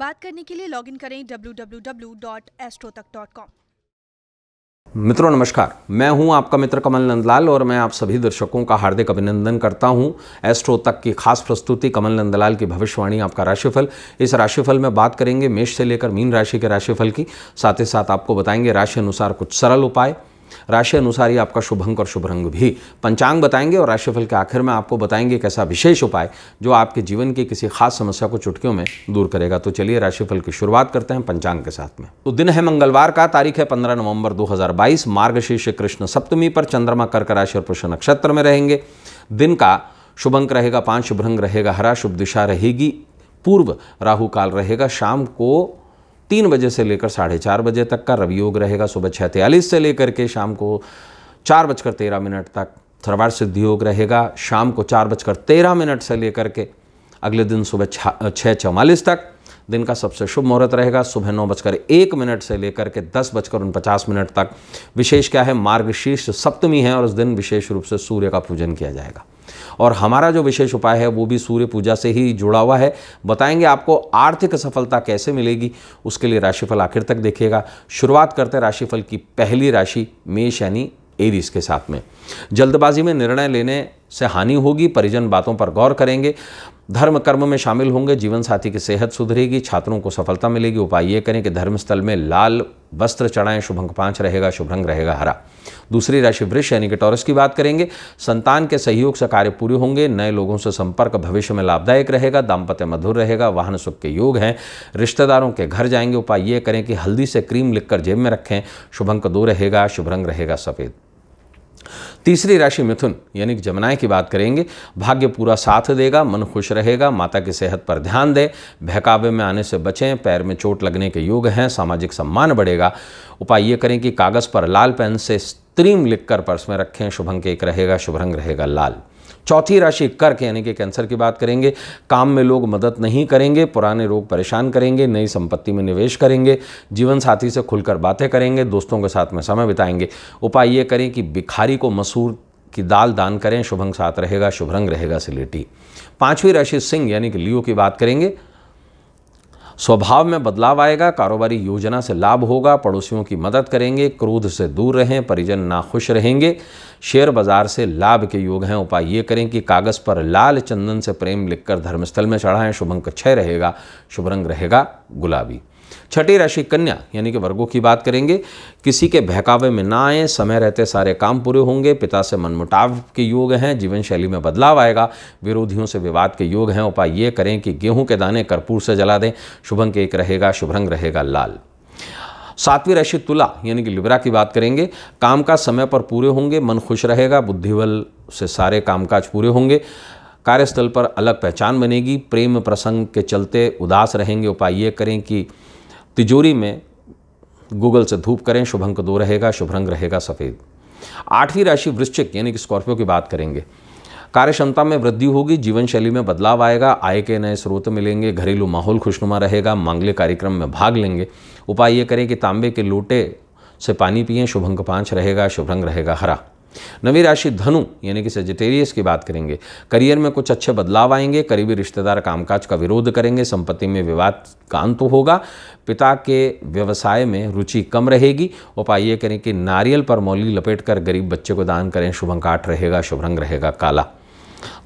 बात करने के लिए लॉगिन करें www.astrotak.com मित्रों नमस्कार मैं हूं आपका मित्र कमल नंदलाल और मैं आप सभी दर्शकों का हार्दिक अभिनंदन करता हूं एस्ट्रो तक की खास प्रस्तुति कमल नंदलाल की भविष्यवाणी आपका राशिफल इस राशिफल में बात करेंगे मेष से लेकर मीन राशि के राशिफल की साथ ही साथ आपको बताएंगे राशि अनुसार कुछ सरल उपाय राशि अनुसार ही आपका शुभंग और शुभरंग भी पंचांग बताएंगे और राशिफल के आखिर में आपको बताएंगे एक ऐसा विशेष उपाय जो आपके जीवन की किसी खास समस्या को चुटकियों में दूर करेगा तो चलिए राशिफल की शुरुआत करते हैं पंचांग के साथ में तो दिन है मंगलवार का तारीख है पंद्रह नवंबर दो मार्ग शीर्ष कृष्ण सप्तमी पर चंद्रमा कर्क राशि और पुष्य नक्षत्र में रहेंगे दिन का शुभ अंक रहेगा पांच शुभ रंग रहेगा हरा शुभ दिशा रहेगी पूर्व राहु काल रहेगा शाम को तीन बजे से लेकर साढ़े चार बजे तक का रवि योग रहेगा सुबह छः तयालीस से लेकर के शाम को चार बजकर तेरह मिनट तक सर्वार सिद्धि योग रहेगा शाम को चार बजकर तेरह मिनट से लेकर के अगले दिन सुबह छः चौवालीस तक दिन का सबसे शुभ मुहूर्त रहेगा सुबह नौ बजकर एक मिनट से लेकर के दस बजकर उन पचास मिनट तक विशेष क्या है मार्गशीर्ष सप्तमी है और उस दिन विशेष रूप से सूर्य का पूजन किया जाएगा और हमारा जो विशेष उपाय है वो भी सूर्य पूजा से ही जुड़ा हुआ है बताएंगे आपको आर्थिक सफलता कैसे मिलेगी उसके लिए राशिफल आखिर तक देखिएगा शुरुआत करते राशिफल की पहली राशि मेष यानी एरीज के साथ में जल्दबाजी में निर्णय लेने से हानि होगी परिजन बातों पर गौर करेंगे धर्म कर्म में शामिल होंगे जीवन साथी की सेहत सुधरेगी छात्रों को सफलता मिलेगी उपाय ये करें कि धर्मस्थल में लाल वस्त्र चढ़ाएं शुभ अंक रहेगा शुभ रंग रहेगा हरा दूसरी राशि वृक्ष यानी कि टॉरस की बात करेंगे संतान के सहयोग से कार्य पूरे होंगे नए लोगों से संपर्क भविष्य में लाभदायक रहेगा दाम्पत्य मधुर रहेगा वाहन सुख के योग हैं रिश्तेदारों के घर जाएंगे उपाय ये करें कि हल्दी से क्रीम लिखकर जेब में रखें शुभ अंक दो रहेगा शुभ रंग रहेगा सफ़ेद तीसरी राशि मिथुन यानी कि जमनाए की बात करेंगे भाग्य पूरा साथ देगा मन खुश रहेगा माता की सेहत पर ध्यान दें बहकावे में आने से बचें पैर में चोट लगने के योग हैं सामाजिक सम्मान बढ़ेगा उपाय ये करें कि कागज़ पर लाल पेन से स्त्रीम लिखकर पर्स में रखें शुभंक एक रहेगा शुभ रंग रहेगा लाल चौथी राशि कर्क यानी कि कैंसर की बात करेंगे काम में लोग मदद नहीं करेंगे पुराने रोग परेशान करेंगे नई संपत्ति में निवेश करेंगे जीवन साथी से खुलकर बातें करेंगे दोस्तों के साथ में समय बिताएंगे उपाय ये करें कि भिखारी को मसूर की दाल दान करें शुभंग साथ रहेगा शुभ रंग रहेगा सिलेटी पांचवी राशि सिंह यानी कि लियो की बात करेंगे स्वभाव में बदलाव आएगा कारोबारी योजना से लाभ होगा पड़ोसियों की मदद करेंगे क्रोध से दूर रहें परिजन नाखुश रहेंगे शेयर बाजार से लाभ के योग हैं उपाय ये करें कि कागज़ पर लाल चंदन से प्रेम लिखकर धर्मस्थल में चढ़ाएं शुभ अंक छः रहेगा शुभ रंग रहेगा गुलाबी छठी राशि कन्या यानी कि वर्गों की बात करेंगे किसी के बहकावे में ना आए समय रहते सारे काम पूरे होंगे पिता से मनमुटाव के योग हैं जीवन शैली में बदलाव आएगा विरोधियों से विवाद के योग हैं उपाय ये करें कि गेहूं के दाने कर्पूर से जला दें शुभ एक रहेगा शुभरंग रहेगा लाल सातवीं राशि तुला यानी कि लिब्रा की बात करेंगे काम का समय पर पूरे होंगे मन खुश रहेगा बुद्धिबल से सारे कामकाज पूरे होंगे कार्यस्थल पर अलग पहचान बनेगी प्रेम प्रसंग के चलते उदास रहेंगे उपाय ये करें कि तिजोरी में गूगल से धूप करें शुभ अंक दो रहेगा शुभ रंग रहेगा सफ़ेद आठवीं राशि वृश्चिक यानी कि स्कॉर्पियो की बात करेंगे कार्य क्षमता में वृद्धि होगी जीवन शैली में बदलाव आएगा आय के नए स्रोत मिलेंगे घरेलू माहौल खुशनुमा रहेगा मांगलिक कार्यक्रम में भाग लेंगे उपाय ये करें कि तांबे के लोटे से पानी पिए शुभ अंक पाँच रहेगा शुभ रंग रहेगा हरा नवी राशि धनु यानी कि सेजिटेरियस की बात करेंगे करियर में कुछ अच्छे बदलाव आएंगे करीबी रिश्तेदार कामकाज का विरोध करेंगे संपत्ति में विवाद का अंत होगा पिता के व्यवसाय में रुचि कम रहेगी उपाय ये करें कि नारियल पर मौली लपेट कर गरीब बच्चे को दान करें शुभंकाट रहेगा शुभ रंग रहेगा काला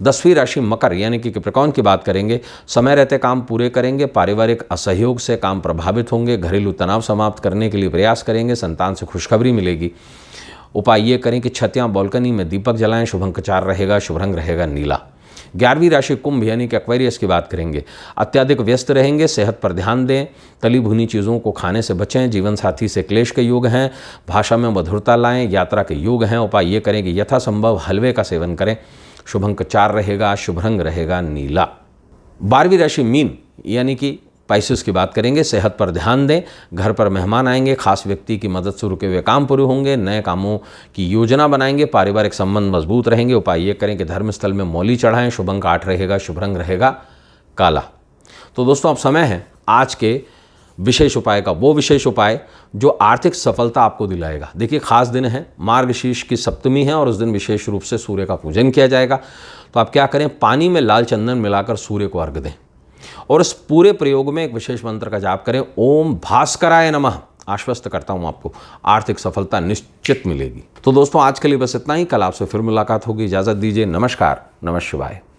दसवीं राशि मकर यानी कि कृपकौन की बात करेंगे समय रहते काम पूरे करेंगे पारिवारिक असहयोग से काम प्रभावित होंगे घरेलू तनाव समाप्त करने के लिए प्रयास करेंगे संतान से खुशखबरी मिलेगी उपाय ये करें कि छतियाँ बॉल्कनी में दीपक जलाएं शुभंक चार रहेगा शुभ रंग रहेगा नीला ग्यारहवीं राशि कुंभ यानी कि एक्वेरियस की बात करेंगे अत्यधिक व्यस्त रहेंगे सेहत पर ध्यान दें तली भुनी चीज़ों को खाने से बचें जीवन साथी से क्लेश के योग हैं भाषा में मधुरता लाएं यात्रा के योग हैं उपाय ये करें कि यथासंभव हलवे का सेवन करें शुभंक चार रहेगा शुभ रंग रहेगा नीला बारहवीं राशि मीन यानी कि स्पाइसेस की बात करेंगे सेहत पर ध्यान दें घर पर मेहमान आएंगे खास व्यक्ति की मदद से रुके हुए काम पूरे होंगे नए कामों की योजना बनाएंगे पारिवारिक संबंध मजबूत रहेंगे उपाय ये करें कि धर्मस्थल में मौली चढ़ाएं शुभ अंक आठ रहेगा शुभ रंग रहेगा काला तो दोस्तों अब समय है आज के विशेष उपाय का वो विशेष उपाय जो आर्थिक सफलता आपको दिलाएगा देखिए खास दिन है मार्गशीर्ष की सप्तमी है और उस दिन विशेष रूप से सूर्य का पूजन किया जाएगा तो आप क्या करें पानी में लाल चंदन मिलाकर सूर्य को अर्घ दें और इस पूरे प्रयोग में एक विशेष मंत्र का जाप करें ओम भास्कराय नमः आश्वस्त करता हूं आपको आर्थिक सफलता निश्चित मिलेगी तो दोस्तों आज के लिए बस इतना ही कल आपसे फिर मुलाकात होगी इजाज़त दीजिए नमस्कार नमः शिवाय